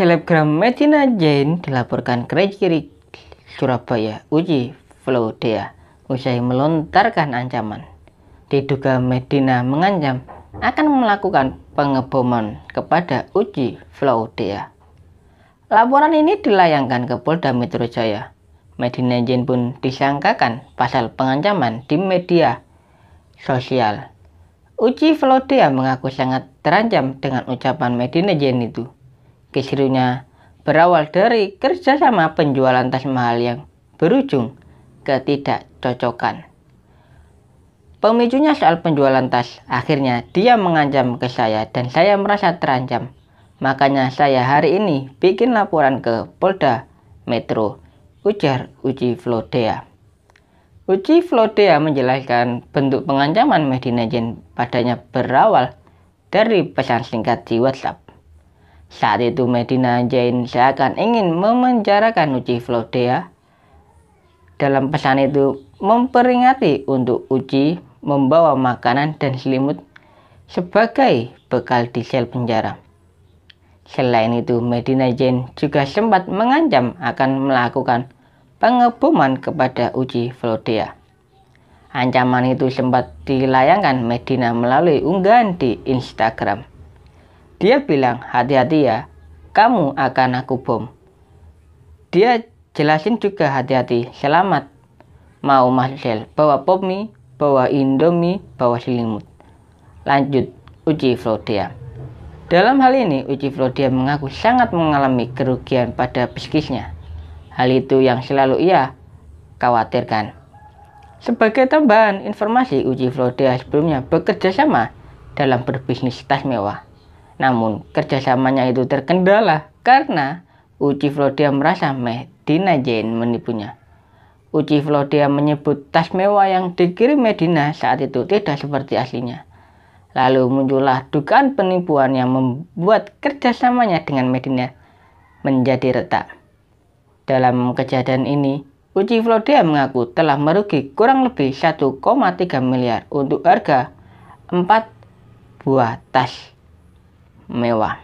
Selebgram Medina Jane dilaporkan ke Surabaya, uji Flodea, usai melontarkan ancaman. Diduga Medina mengancam akan melakukan pengeboman kepada uji Flodea. Laporan ini dilayangkan ke Polda Metro Jaya. Medina Jane pun disangkakan pasal pengancaman di media sosial. Uji Flodea mengaku sangat terancam dengan ucapan Medina Jane itu. Kisruhnya berawal dari kerjasama penjualan tas mahal yang berujung ketidakcocokan. Pemicunya soal penjualan tas, akhirnya dia mengancam ke saya dan saya merasa terancam. Makanya saya hari ini bikin laporan ke Polda Metro, ujar Uji Flodea. Uji Flodea menjelaskan bentuk pengancaman Medina Jen padanya berawal dari pesan singkat di WhatsApp. Saat itu Medina Jain seakan ingin memenjarakan Uci Flodea. Dalam pesan itu memperingati untuk Uci membawa makanan dan selimut sebagai bekal di sel penjara. Selain itu, Medina Jain juga sempat mengancam akan melakukan pengeboman kepada Uci Flodea. Ancaman itu sempat dilayangkan Medina melalui unggahan di Instagram. Dia bilang, hati-hati ya, kamu akan aku bom. Dia jelasin juga hati-hati, selamat. Mau Marcel, bawa pop bawa indomie, bawa selimut. Lanjut, uji Flodia. Dalam hal ini, uji Flodia mengaku sangat mengalami kerugian pada psikisnya. Hal itu yang selalu ia khawatirkan. Sebagai tambahan informasi, uji Flodia sebelumnya bekerja sama dalam berbisnis tas mewah. Namun kerjasamanya itu terkendala karena Uci Flodia merasa Medina Jain menipunya. Uci Flodia menyebut tas mewah yang dikirim Medina saat itu tidak seperti aslinya. Lalu muncullah dugaan penipuan yang membuat kerjasamanya dengan Medina menjadi retak. Dalam kejadian ini, Uci Flodia mengaku telah merugi kurang lebih 1,3 miliar untuk harga 4 buah tas. 没有吧？